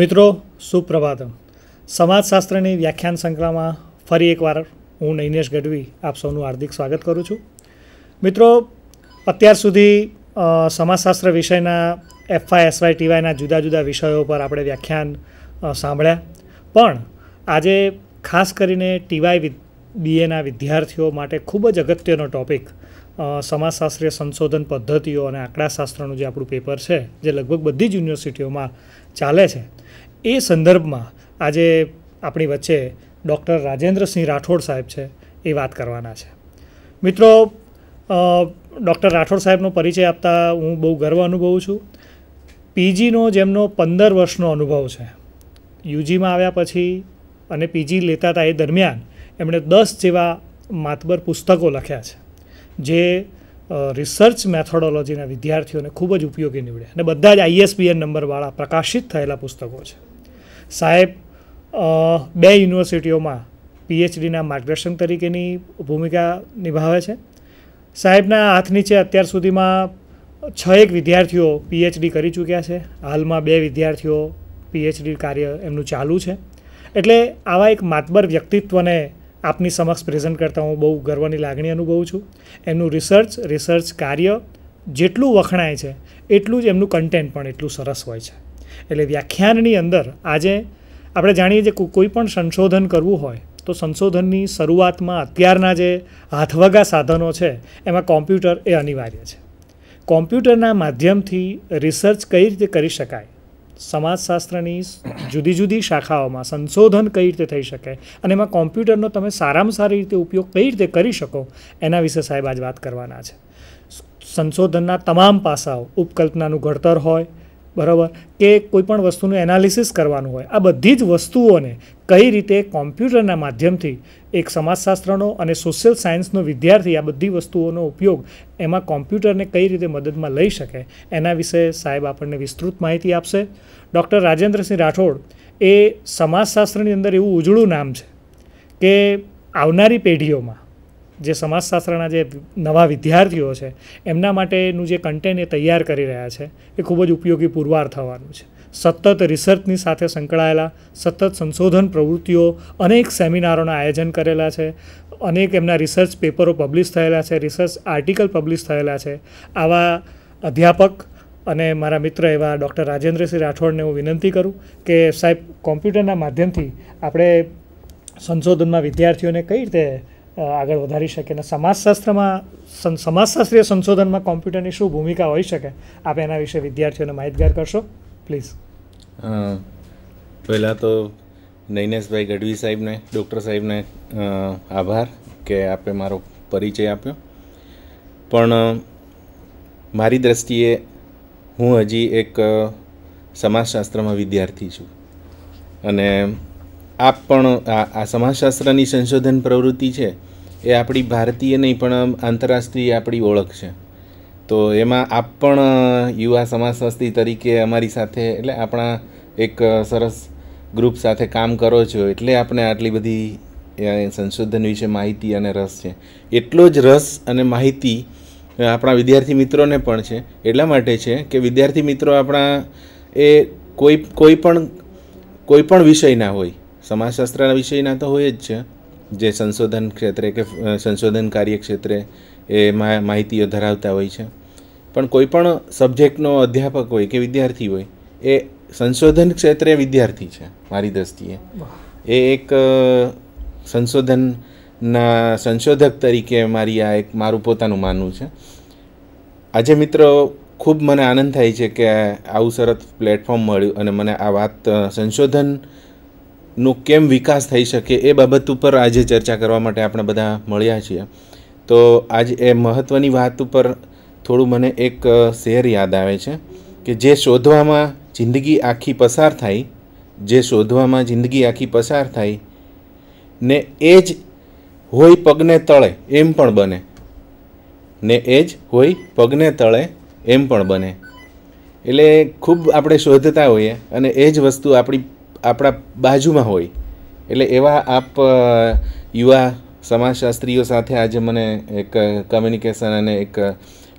મિત્રો સુપ્રભાતમ સમાજશાસ્ત્રની વ્યાખ્યાન શંકલામાં ફરી એકવાર હું નૈનેશ ગઢવી આપ સૌનું હાર્દિક સ્વાગત કરું છું મિત્રો અત્યાર સુધી સમાજશાસ્ત્ર વિષયના એફઆઈ એસવાય ટીવાયના જુદા જુદા વિષયો પર આપણે વ્યાખ્યાન સાંભળ્યા પણ આજે ખાસ કરીને ટીવાય બીએના વિદ્યાર્થીઓ માટે ખૂબ જ અગત્યનો ટોપિક સમાજશાસ્ત્રીય સંશોધન પદ્ધતિઓ અને આંકડાશાસ્ત્રનું જે આપણું પેપર છે જે લગભગ બધી જ યુનિવર્સિટીઓમાં ચાલે છે એ સંદર્ભમાં આજે આપણી વચ્ચે ડૉક્ટર રાજેન્દ્રસિંહ રાઠોડ સાહેબ છે એ વાત કરવાના છે મિત્રો ડૉક્ટર રાઠોડ સાહેબનો પરિચય આપતા હું બહુ ગર્વ અનુભવું છું પીજીનો જેમનો પંદર વર્ષનો અનુભવ છે યુજીમાં આવ્યા પછી અને પીજી લેતા હતા એ દરમિયાન એમણે દસ જેવા માતબર પુસ્તકો લખ્યા છે જે રિસર્ચ મેથોડોલોજીના વિદ્યાર્થીઓને ખૂબ જ ઉપયોગી નીવડે અને બધા જ આઈએસબીએન નંબરવાળા પ્રકાશિત થયેલા પુસ્તકો છે સાહેબ બે યુનિવર્સિટીઓમાં પીએચડીના માર્ગદર્શન તરીકેની ભૂમિકા નિભાવે છે સાહેબના હાથ નીચે અત્યાર સુધીમાં છ એક વિદ્યાર્થીઓ પીએચડી કરી ચૂક્યા છે હાલમાં બે વિદ્યાર્થીઓ પીએચડી કાર્ય એમનું ચાલુ છે એટલે આવા એક માતબર વ્યક્તિત્વને આપની સમક્ષ પ્રેઝન્ટ કરતાં હું બહુ ગર્વની લાગણી અનુભવું છું એમનું રિસર્ચ રિસર્ચ કાર્ય જેટલું વખણાય છે એટલું જ એમનું કન્ટેન્ટ પણ એટલું સરસ હોય છે એટલે વ્યાખ્યાનની અંદર આજે આપણે જાણીએ છીએ કોઈ પણ સંશોધન કરવું હોય તો સંશોધનની શરૂઆતમાં અત્યારના જે હાથવગા સાધનો છે એમાં કોમ્પ્યુટર એ અનિવાર્ય છે કોમ્પ્યુટરના માધ્યમથી રિસર્ચ કઈ રીતે કરી શકાય સમાજશાસ્ત્રની જુદી જુદી શાખાઓમાં સંશોધન કઈ રીતે થઈ શકે અને એમાં કોમ્પ્યુટરનો તમે સારામાં સારી રીતે ઉપયોગ કઈ રીતે કરી શકો એના વિશે સાહેબ આજ વાત કરવાના છે સંશોધનના તમામ પાસાઓ ઉપકલ્પનાનું ઘડતર હોય બરાબર કે કોઈપણ વસ્તુનું એનાલિસિસ કરવાનું હોય આ બધી જ વસ્તુઓને કઈ રીતે કોમ્પ્યુટરના માધ્યમથી એક સમાજશાસ્ત્રનો અને સોશિયલ સાયન્સનો વિદ્યાર્થી આ બધી વસ્તુઓનો ઉપયોગ એમાં કોમ્પ્યુટરને કઈ રીતે મદદમાં લઈ શકે એના વિશે સાહેબ આપણને વિસ્તૃત માહિતી આપશે ડૉક્ટર રાજેન્દ્રસિંહ રાઠોડ એ સમાજશાસ્ત્રની અંદર એવું ઉજળું નામ છે કે આવનારી પેઢીઓમાં જે સમાજશાસ્ત્રના જે નવા વિદ્યાર્થીઓ છે એમના માટેનું જે કન્ટેન્ટ એ તૈયાર કરી રહ્યા છે એ ખૂબ જ ઉપયોગી પુરવાર થવાનું છે સતત રિસર્ચની સાથે સંકળાયેલા સતત સંશોધન પ્રવૃત્તિઓ અનેક સેમિનારોના આયોજન કરેલા છે અનેક એમના રિસર્ચ પેપરો પબ્લિશ થયેલા છે રિસર્ચ આર્ટિકલ પબ્લિશ થયેલા છે આવા અધ્યાપક અને મારા મિત્ર એવા ડૉક્ટર રાજેન્દ્રસિંહ રાઠોડને હું વિનંતી કરું કે સાહેબ કોમ્પ્યુટરના માધ્યમથી આપણે સંશોધનમાં વિદ્યાર્થીઓને કઈ રીતે આગળ વધારી શકે અને સમાજશાસ્ત્રમાં સમાજશાસ્ત્રીય સંશોધનમાં કોમ્પ્યુટરની શું ભૂમિકા હોઈ શકે આપ એના વિશે વિદ્યાર્થીઓને માહિતગાર કરશો પ્લીઝ પહેલાં તો નૈનેશભાઈ ગઢવી સાહેબને ડૉક્ટર સાહેબને આભાર કે આપે મારો પરિચય આપ્યો પણ મારી દ્રષ્ટિએ હું હજી એક સમાજશાસ્ત્રમાં વિદ્યાર્થી છું અને આપ પણ આ સમાજશાસ્ત્રની સંશોધન પ્રવૃત્તિ છે એ આપણી ભારતીય નહીં પણ આંતરરાષ્ટ્રીય આપણી ઓળખ છે તો એમાં આપ પણ યુવા સમાજશાસ્ત્રી તરીકે અમારી સાથે એટલે આપણા એક સરસ ગ્રુપ સાથે કામ કરો છો એટલે આપણે આટલી બધી સંશોધન વિશે માહિતી અને રસ છે એટલો જ રસ અને માહિતી આપણા વિદ્યાર્થી મિત્રોને પણ છે એટલા માટે છે કે વિદ્યાર્થી મિત્રો આપણા એ કોઈ કોઈ પણ કોઈ પણ વિષયના હોય સમાજશાસ્ત્ર વિષયના તો હોય જ છે જે સંશોધન ક્ષેત્રે કે સંશોધન કાર્યક્ષેત્રે એ માહિતીઓ ધરાવતા હોય છે પણ કોઈ પણ સબ્જેક્ટનો અધ્યાપક હોય કે વિદ્યાર્થી હોય એ સંશોધન ક્ષેત્રે વિદ્યાર્થી છે મારી દ્રષ્ટિએ એ એક સંશોધનના સંશોધક તરીકે મારી આ એક મારું પોતાનું માનવું છે આજે મિત્રો ખૂબ મને આનંદ થાય છે કે આવું સરસ પ્લેટફોર્મ મળ્યું અને મને આ વાત સંશોધન નો કેમ વિકાસ થઈ શકે એ બાબત ઉપર આજે ચર્ચા કરવા માટે આપણે બધા મળ્યા છીએ તો આજ એ મહત્ત્વની વાત ઉપર થોડું મને એક શેર યાદ આવે છે કે જે શોધવામાં જિંદગી આખી પસાર થાય જે શોધવામાં જિંદગી આખી પસાર થાય ને એ જ હોય પગને તળે એમ પણ બને ને એ જ હોય પગને તળે એમ પણ બને એટલે ખૂબ આપણે શોધતા હોઈએ અને એ જ વસ્તુ આપણી આપણા બાજુમાં હોય એટલે એવા આપ યુવા સમાજશાસ્ત્રીઓ સાથે આજે મને એક કમ્યુનિકેશન અને એક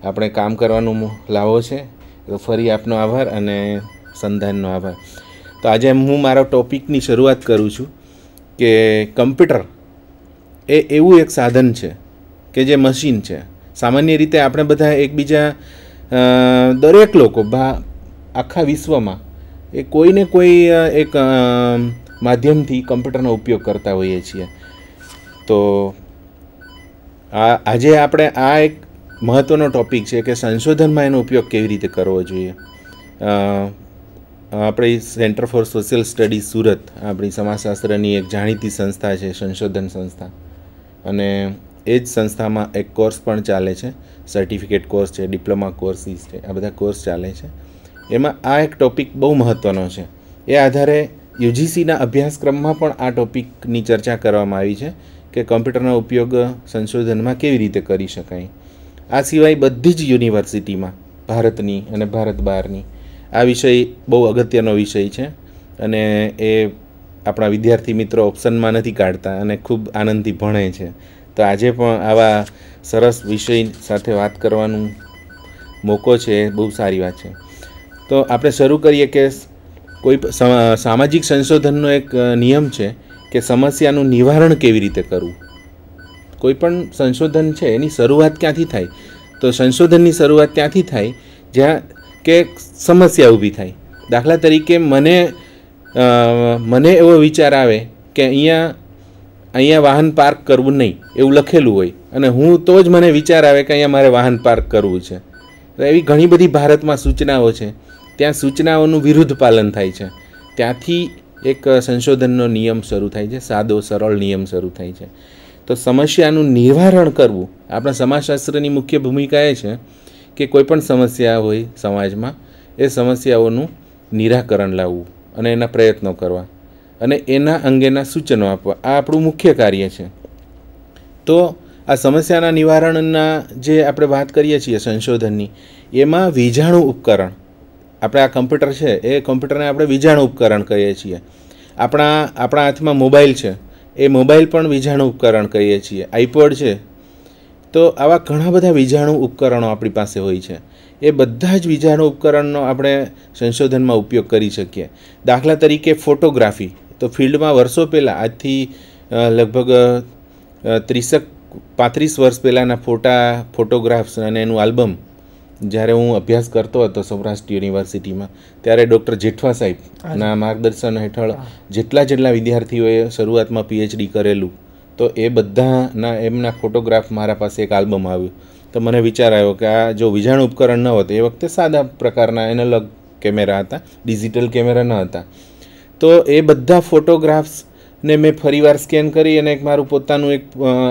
આપણે કામ કરવાનું લાવો છે તો ફરી આપનો આભાર અને સંધાનનો આભાર તો આજે હું મારા ટોપિકની શરૂઆત કરું છું કે કમ્પ્યુટર એ એવું એક સાધન છે કે જે મશીન છે સામાન્ય રીતે આપણે બધા એકબીજા દરેક લોકો ભા આખા વિશ્વમાં એ કોઈને કોઈ એક માધ્યમથી કમ્પ્યુટરનો ઉપયોગ કરતા હોઈએ છીએ તો આ આજે આપણે આ એક મહત્ત્વનો ટૉપિક છે કે સંશોધનમાં એનો ઉપયોગ કેવી રીતે કરવો જોઈએ આપણી centre for social studies Surat આપણી સમાજશાસ્ત્રની એક જાણીતી સંસ્થા છે સંશોધન સંસ્થા અને એ જ સંસ્થામાં એક કોર્સ પણ ચાલે છે સર્ટિફિકેટ કોર્સ છે ડિપ્લોમા કોર્સીસ છે આ બધા કોર્સ ચાલે છે એમાં આ એક ટૉપિક બહુ મહત્ત્વનો છે એ આધારે યુજીસીના અભ્યાસક્રમમાં પણ આ ટૉપિકની ચર્ચા કરવામાં આવી છે કે કોમ્પ્યુટરનો ઉપયોગ સંશોધનમાં કેવી રીતે કરી શકાય આ સિવાય બધી જ યુનિવર્સિટીમાં ભારતની અને ભારત બહારની આ વિષય બહુ અગત્યનો વિષય છે અને એ આપણા વિદ્યાર્થી મિત્રો ઓપ્શનમાં નથી કાઢતા અને ખૂબ આનંદથી ભણે છે તો આજે પણ આવા સરસ વિષય સાથે વાત કરવાનું મોકો છે બહુ સારી વાત છે તો આપણે શરૂ કરીએ કે કોઈ સામાજિક સંશોધનનો એક નિયમ છે કે સમસ્યાનું નિવારણ કેવી રીતે કરવું કોઈ પણ સંશોધન છે એની શરૂઆત ક્યાંથી થાય તો સંશોધનની શરૂઆત ત્યાંથી થાય જ્યાં કે સમસ્યા ઊભી થાય દાખલા તરીકે મને મને એવો વિચાર આવે કે અહીંયા અહીંયા વાહન પાર્ક કરવું નહીં એવું લખેલું હોય અને હું તો જ મને વિચાર આવે કે અહીંયા મારે વાહન પાર્ક કરવું છે એવી ઘણી બધી ભારતમાં સૂચનાઓ છે ત્યાં સૂચનાઓનું વિરુદ્ધ પાલન થાય છે ત્યાંથી એક સંશોધનનો નિયમ શરૂ થાય છે સાદો સરળ નિયમ શરૂ થાય છે તો સમસ્યાનું નિવારણ કરવું આપણા સમાજશાસ્ત્રની મુખ્ય ભૂમિકા એ છે કે કોઈપણ સમસ્યા હોય સમાજમાં એ સમસ્યાઓનું નિરાકરણ લાવવું અને એના પ્રયત્નો કરવા અને એના અંગેના સૂચનો આપવા આ આપણું મુખ્ય કાર્ય છે તો આ સમસ્યાના નિવારણના જે આપણે વાત કરીએ છીએ સંશોધનની એમાં વીજાણુ ઉપકરણ આપણે આ કમ્પ્યુટર છે એ કમ્પ્યુટરને આપણે વીજાણુ ઉપકરણ કહીએ છીએ આપણા આપણા હાથમાં મોબાઈલ છે એ મોબાઈલ પણ વીજાણુ ઉપકરણ કહીએ છીએ આઈપોડ છે તો આવા ઘણા બધા વીજાણુ ઉપકરણો આપણી પાસે હોય છે એ બધા જ વીજાણુ ઉપકરણનો આપણે સંશોધનમાં ઉપયોગ કરી શકીએ દાખલા તરીકે ફોટોગ્રાફી તો ફિલ્ડમાં વર્ષો પહેલાં આજથી લગભગ ત્રીસક પાંત્રીસ વર્ષ પહેલાંના ફોટા ફોટોગ્રાફ્સ અને એનું આલ્બમ જ્યારે હું અભ્યાસ કરતો હતો સૌરાષ્ટ્ર યુનિવર્સિટીમાં ત્યારે ડૉક્ટર જેઠવા સાહેબના માર્ગદર્શન હેઠળ જેટલા જેટલા વિદ્યાર્થીઓએ શરૂઆતમાં પીએચડી કરેલું તો એ બધાના એમના ફોટોગ્રાફ મારા પાસે એક આલ્બમ આવ્યું તો મને વિચાર આવ્યો કે આ જો વિજાણ ઉપકરણ ન હોત એ વખતે સાદા પ્રકારના એનાલોગ કેમેરા હતા ડિજિટલ કેમેરા ન હતા તો એ બધા ફોટોગ્રાફ્સ ને મેં ફરીવાર સ્કેન કરી અને એક મારું પોતાનું એક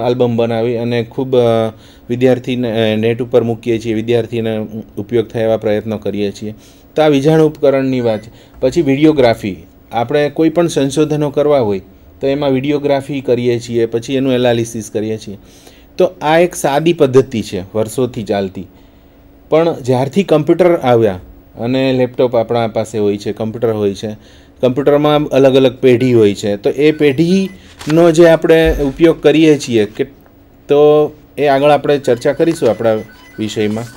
આલ્બમ બનાવી અને ખૂબ વિદ્યાર્થીને નેટ ઉપર મૂકીએ છીએ વિદ્યાર્થીને ઉપયોગ થાય એવા પ્રયત્નો કરીએ છીએ તો આ વિજાણ ઉપકરણની વાત પછી વિડીયોગ્રાફી આપણે કોઈ પણ સંશોધનો કરવા હોય તો એમાં વિડીયોગ્રાફી કરીએ છીએ પછી એનું એનાલિસિસ કરીએ છીએ તો આ એક સાદી પદ્ધતિ છે વર્ષોથી ચાલતી પણ જ્યારથી કમ્પ્યુટર આવ્યા અને લેપટોપ આપણા પાસે હોય છે કમ્પ્યુટર હોય છે કમ્પ્યુટરમાં અલગ અલગ પેઢી હોય છે તો એ પેઢીનો જે આપણે ઉપયોગ કરીએ છીએ કે તો એ આગળ આપણે ચર્ચા કરીશું આપણા વિષયમાં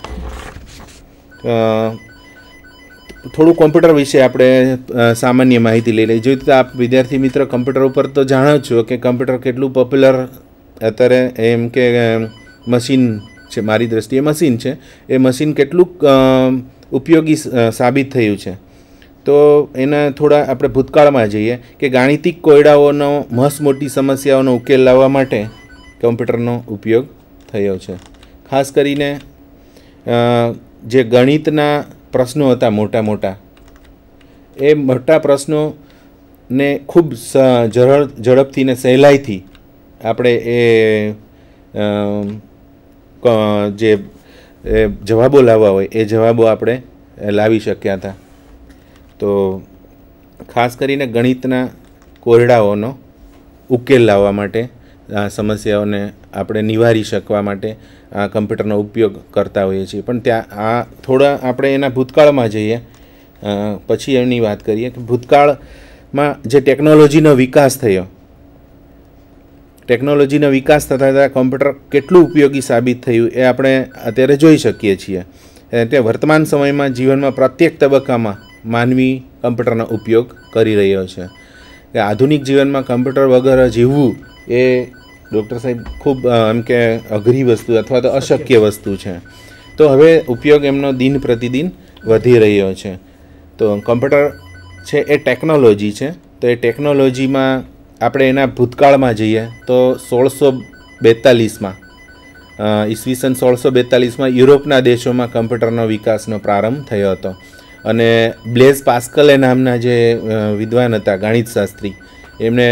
થોડું કોમ્પ્યુટર વિશે આપણે સામાન્ય માહિતી લઈ લઈએ જેવી રીતે આપ વિદ્યાર્થી મિત્ર કમ્પ્યુટર ઉપર તો જાણો છો કે કમ્પ્યુટર કેટલું પોપ્યુલર અત્યારે એમ કે મશીન છે મારી દ્રષ્ટિએ મશીન છે એ મશીન કેટલું ઉપયોગી સાબિત થયું છે તો એના થોડા આપણે ભૂતકાળમાં જઈએ કે ગાણિતિક કોયડાઓનો મસ મોટી સમસ્યાઓનો ઉકેલ લાવવા માટે કમ્પ્યુટરનો ઉપયોગ થયો છે ખાસ કરીને જે ગણિતના પ્રશ્નો હતા મોટા મોટા એ મોટા પ્રશ્નોને ખૂબ ઝડપ ઝડપથી ને સહેલાઈથી આપણે એ જે જવાબો લાવવા હોય એ જવાબો આપણે લાવી શક્યા હતા તો ખાસ કરીને ગણિતના કોરડાઓનો ઉકેલ લાવવા માટે આ સમસ્યાઓને આપણે નિવારી શકવા માટે આ કમ્પ્યુટરનો ઉપયોગ કરતા હોઈએ છીએ પણ ત્યાં આ થોડા આપણે એના ભૂતકાળમાં જઈએ પછી એની વાત કરીએ કે ભૂતકાળમાં જે ટેકનોલોજીનો વિકાસ થયો ટેકનોલોજીનો વિકાસ થતાં થતાં કોમ્પ્યુટર કેટલું ઉપયોગી સાબિત થયું એ આપણે અત્યારે જોઈ શકીએ છીએ એટલે વર્તમાન સમયમાં જીવનમાં પ્રત્યેક તબક્કામાં માનવી કમ્પ્યુટરનો ઉપયોગ કરી રહ્યો છે કે આધુનિક જીવનમાં કમ્પ્યુટર વગર જીવવું એ ડૉક્ટર સાહેબ ખૂબ એમ કે અઘરી વસ્તુ અથવા તો અશક્ય વસ્તુ છે તો હવે ઉપયોગ એમનો દિન પ્રતિદિન વધી રહ્યો છે તો કમ્પ્યુટર છે એ ટેકનોલોજી છે તો એ ટેકનોલોજીમાં આપણે એના ભૂતકાળમાં જઈએ તો સોળસો બેતાલીસમાં ઈસવીસન સોળસો બેતાલીસમાં યુરોપના દેશોમાં કમ્પ્યુટરનો વિકાસનો પ્રારંભ થયો હતો અને બ્લેઝ પાસ્કલે નામના જે વિદ્વાન હતા ગણિતશાસ્ત્રી એમણે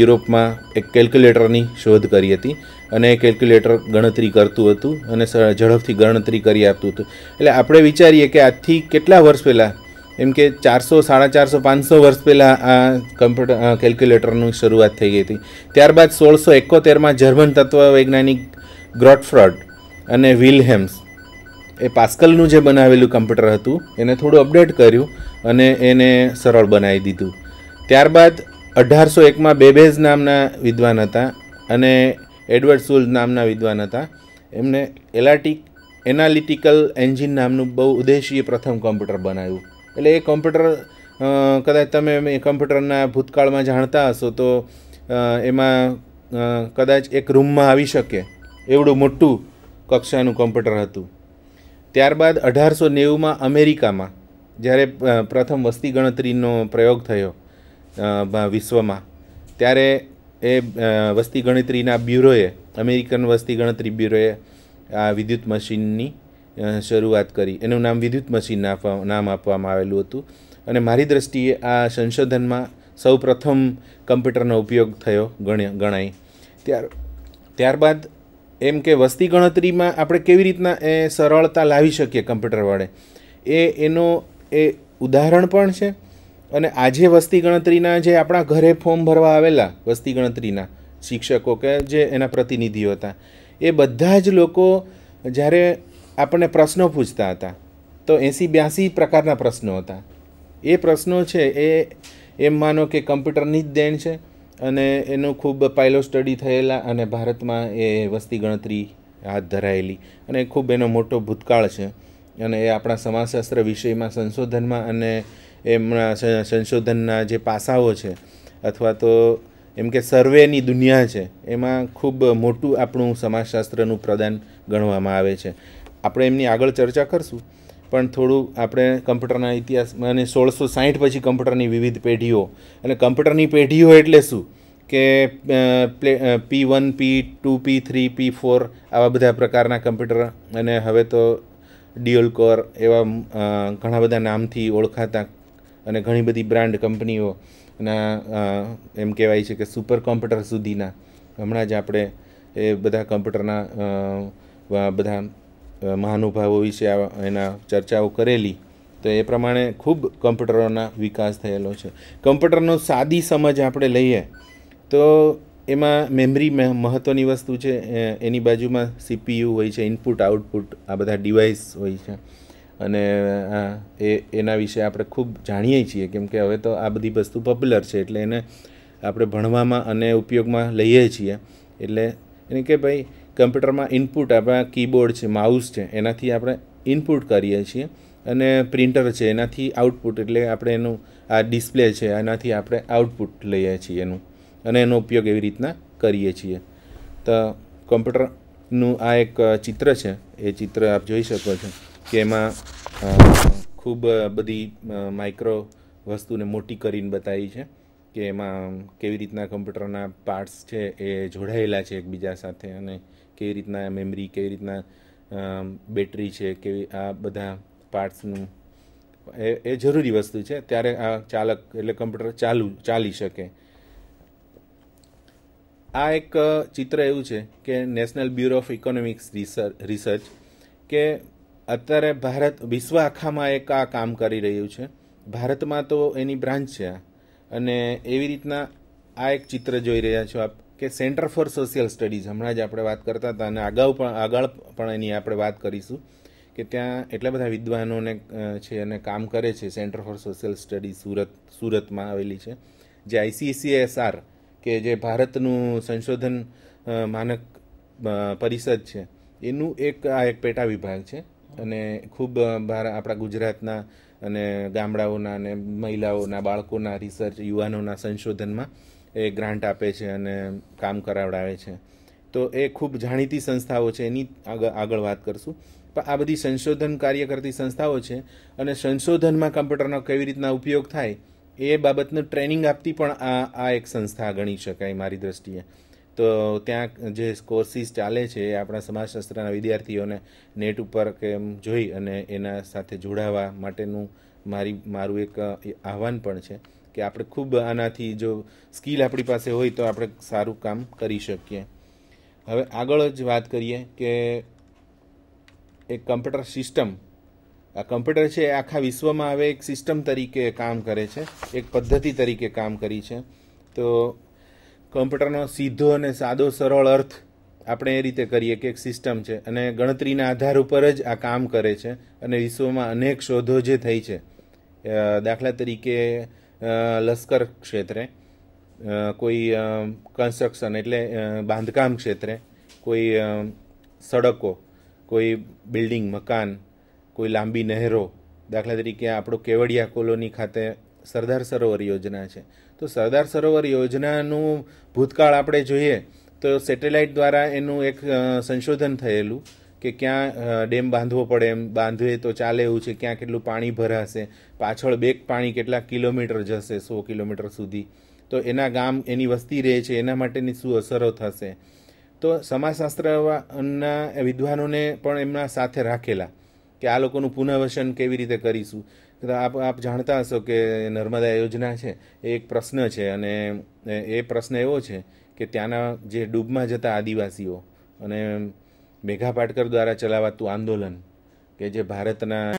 યુરોપમાં એક કેલ્ક્યુલેટરની શોધ કરી હતી અને એ કેલ્ક્યુલેટર ગણતરી કરતું હતું અને ઝડપથી ગણતરી કરી આપતું હતું એટલે આપણે વિચારીએ કે આજથી કેટલા વર્ષ પહેલાં એમ કે ચારસો સાડા ચારસો પાંચસો વર્ષ પહેલાં આ કમ્પ્યુટર કેલ્ક્યુલેટરની શરૂઆત થઈ ગઈ હતી ત્યારબાદ સોળસો એકોતેરમાં જર્મન વૈજ્ઞાનિક ગ્રોટફ્રોડ અને વિલહેમ્સ એ પાસ્કલનું જે બનાવેલું કમ્પ્યુટર હતું એને થોડું અપડેટ કર્યું અને એને સરળ બનાવી દીધું ત્યારબાદ અઢારસો એકમાં બેબેઝ નામના વિદ્વાન હતા અને એડવર્ડ સુલ નામના વિદ્વાન હતા એમને એલાટિક એનાલિટિકલ એન્જિન નામનું બહુ ઉદ્દેશીય પ્રથમ કમ્પ્યુટર બનાવ્યું એટલે એ કમ્પ્યુટર કદાચ તમે એ કમ્પ્યુટરના ભૂતકાળમાં જાણતા હશો તો એમાં કદાચ એક રૂમમાં આવી શકે એવડું મોટું કક્ષાનું કમ્પ્યુટર હતું ત્યારબાદ અઢારસો નેવુંમાં અમેરિકામાં જ્યારે પ્રથમ વસ્તી ગણતરીનો પ્રયોગ થયો વિશ્વમાં ત્યારે એ વસ્તી ગણતરીના બ્યુરોએ અમેરિકન વસ્તી ગણતરી બ્યુરોએ આ વિદ્યુત મશીનની શરૂઆત કરી એનું નામ વિદ્યુત મશીન નામ આપવામાં આવેલું હતું અને મારી દૃષ્ટિએ આ સંશોધનમાં સૌ પ્રથમ કમ્પ્યુટરનો ઉપયોગ થયો ગણાય ત્યાર ત્યારબાદ એમ કે વસ્તી ગણતરીમાં આપણે કેવી રીતના એ સરળતા લાવી શકીએ કમ્પ્યુટર વડે એ એનો એ ઉદાહરણ પણ છે અને આજે વસ્તી ગણતરીના જે આપણા ઘરે ફોર્મ ભરવા આવેલા વસ્તી ગણતરીના શિક્ષકો કે જે એના પ્રતિનિધિઓ હતા એ બધા જ લોકો જ્યારે આપણને પ્રશ્નો પૂછતા હતા તો એંસી બ્યાસી પ્રકારના પ્રશ્નો હતા એ પ્રશ્નો છે એ એમ માનો કે કમ્પ્યુટરની જ દેણ છે અને એનો ખૂબ પાયલો સ્ટડી થયેલા અને ભારતમાં એ વસ્તી ગણતરી હાથ ધરાયેલી અને ખૂબ એનો મોટો ભૂતકાળ છે અને એ આપણા સમાજશાસ્ત્ર વિષયમાં સંશોધનમાં અને એમના સંશોધનના જે પાસાઓ છે અથવા તો એમ કે સર્વેની દુનિયા છે એમાં ખૂબ મોટું આપણું સમાજશાસ્ત્રનું પ્રદાન ગણવામાં આવે છે આપણે એમની આગળ ચર્ચા કરશું પણ થોડું આપણે કમ્પ્યુટરના ઇતિહાસ અને સોળસો સાહીઠ પછી કમ્પ્યુટરની વિવિધ પેઢીઓ અને કમ્પ્યુટરની પેઢીઓ એટલે શું કે play P one P two P three P four આવા બધા પ્રકારના કમ્પ્યુટર અને હવે તો ડિયોલ કોર એવા ઘણા બધા નામથી ઓળખાતા અને ઘણી બધી બ્રાન્ડ કંપનીઓના એમ કહેવાય છે કે સુપર કમ્પ્યુટર સુધીના હમણાં જ આપણે એ બધા કમ્પ્યુટરના બધા મહાનુભાવો વિશે એના ચર્ચાઓ કરેલી તો એ પ્રમાણે ખૂબ કમ્પ્યુટરોના વિકાસ થયેલો છે કમ્પ્યુટરનો સાદી સમજ આપણે લઈએ તો એમાં મેમરી મહત્ત્વની વસ્તુ છે એની બાજુમાં સીપીયુ હોય છે ઇનપુટ આઉટપુટ આ બધા ડિવાઇસ હોય છે અને એ એના વિશે આપણે ખૂબ જાણીએ છીએ કેમકે હવે તો આ બધી વસ્તુ પોપ્યુલર છે એટલે એને આપણે ભણવામાં અને ઉપયોગમાં લઈએ છીએ એટલે એને કે ભાઈ કમ્પ્યુટરમાં ઇનપુટ આપણા કીબોર્ડ છે માઉસ છે એનાથી આપણે ઇનપુટ કરીએ છીએ અને પ્રિન્ટર છે એનાથી આઉટપુટ એટલે આપણે એનું આ ડિસ્પ્લે છે એનાથી આપણે આઉટપુટ લઈએ છીએ એનું અને એનો ઉપયોગ એવી રીતના કરીએ છીએ તો કોમ્પ્યુટરનું આ એક ચિત્ર છે એ ચિત્ર આપ જોઈ શકો છો કે એમાં ખૂબ બધી માઇક્રો વસ્તુને મોટી કરીને બતાવી છે કે એમાં કેવી રીતના કમ્પ્યુટરના પાર્ટ્સ છે એ જોડાયેલા છે એકબીજા સાથે અને કેવી રીતના મેમરી કેવી રીતના બેટરી છે કેવી આ બધા પાર્ટ્સનું એ એ જરૂરી વસ્તુ છે ત્યારે આ ચાલક એટલે કમ્પ્યુટર ચાલુ ચાલી શકે આ એક ચિત્ર એવું છે કે national bureau of economics research કે અત્યારે ભારત વિશ્વ આખામાં એક આ કામ કરી રહ્યું છે ભારતમાં તો એની બ્રાન્ચ છે અને એવી રીતના આ એક ચિત્ર જોઈ રહ્યા છો આપ કે સેન્ટર ફોર સોશિયલ સ્ટડીઝ હમણાં જ આપણે વાત કરતા હતા અને અગાઉ પણ આગળ પણ એની આપણે વાત કરીશું કે ત્યાં એટલા બધા વિદ્વાનોને છે અને કામ કરે છે centre for social studies Surat સુરતમાં આવેલી છે જે આઈસીસીએસઆર કે જે ભારતનું સંશોધન માનક પરિષદ છે એનું એક આ એક પેટા વિભાગ છે અને ખૂબ આપણા ગુજરાતના અને ગામડાઓના અને મહિલાઓના બાળકોના રિસર્ચ યુવાનોના સંશોધનમાં એ ગ્રાન્ટ આપે છે અને કામ કરાવડાવે છે તો એ ખૂબ જાણીતી સંસ્થાઓ છે એની આગળ આગળ વાત કરશું પણ આ બધી સંશોધન કાર્ય કરતી સંસ્થાઓ છે અને સંશોધનમાં કમ્પ્યુટરનો કેવી રીતના ઉપયોગ થાય એ બાબતનું ટ્રેનિંગ આપતી પણ આ આ એક સંસ્થા ગણી શકાય મારી દ્રષ્ટિએ તો ત્યાં જે કોર્સિસ ચાલે છે એ આપણા સમાજશાસ્ત્રના વિદ્યાર્થીઓને નેટ ઉપર કેમ જોઈ અને એના સાથે જોડાવા માટેનું મારી મારું એક આહવાન પણ છે કે આપણે ખૂબ આનાથી જો સ્કિલ આપણી પાસે હોય તો આપણે સારું કામ કરી શકીએ હવે આગળ જ વાત કરીએ કે એક કમ્પ્યુટર સિસ્ટમ આ કમ્પ્યુટર છે એ આખા વિશ્વમાં હવે એક સિસ્ટમ તરીકે કામ કરે છે એક પદ્ધતિ તરીકે કામ કરી છે તો કમ્પ્યુટરનો સીધો અને સાદો સરળ અર્થ આપણે એ રીતે કરીએ કે એક સિસ્ટમ છે અને ગણતરીના આધાર ઉપર જ આ કામ કરે છે અને વિશ્વમાં અનેક શોધો જે થઈ છે દાખલા તરીકે લશ્કર ક્ષેત્રે કોઈ કન્સ્ટ્રક્શન એટલે બાંધકામ ક્ષેત્રે કોઈ સડકો કોઈ બિલ્ડિંગ મકાન કોઈ લાંબી નહેરો દાખલા તરીકે આપણો કેવડિયા કોલોની ખાતે સરદાર સરોવર યોજના છે તો સરદાર સરોવર યોજનાનું ભૂતકાળ આપણે જોઈએ તો સેટેલાઇટ દ્વારા એનું એક સંશોધન થયેલું કે ક્યાં ડેમ બાંધવો પડે એમ બાંધવે તો ચાલે એવું છે ક્યાં કેટલું પાણી ભરાશે પાછળ બેક પાણી કેટલા કિલોમીટર જશે સો કિલોમીટર સુધી તો એના ગામ એની વસ્તી રહે છે એના માટેની શું અસરો થશે તો સમાજશાસ્ત્રના વિદ્વાનોને પણ એમના સાથે રાખેલા કે આ લોકોનું પુનઃવસન કેવી રીતે કરીશું આપ આપ જાણતા હશો કે નર્મદા યોજના છે એ એક પ્રશ્ન છે અને એ પ્રશ્ન એવો છે કે ત્યાંના જે ડૂબમાં જતા આદિવાસીઓ અને મેઘા પાટકર દ્વારા ચલાવાતું આંદોલન કે જે ભારતના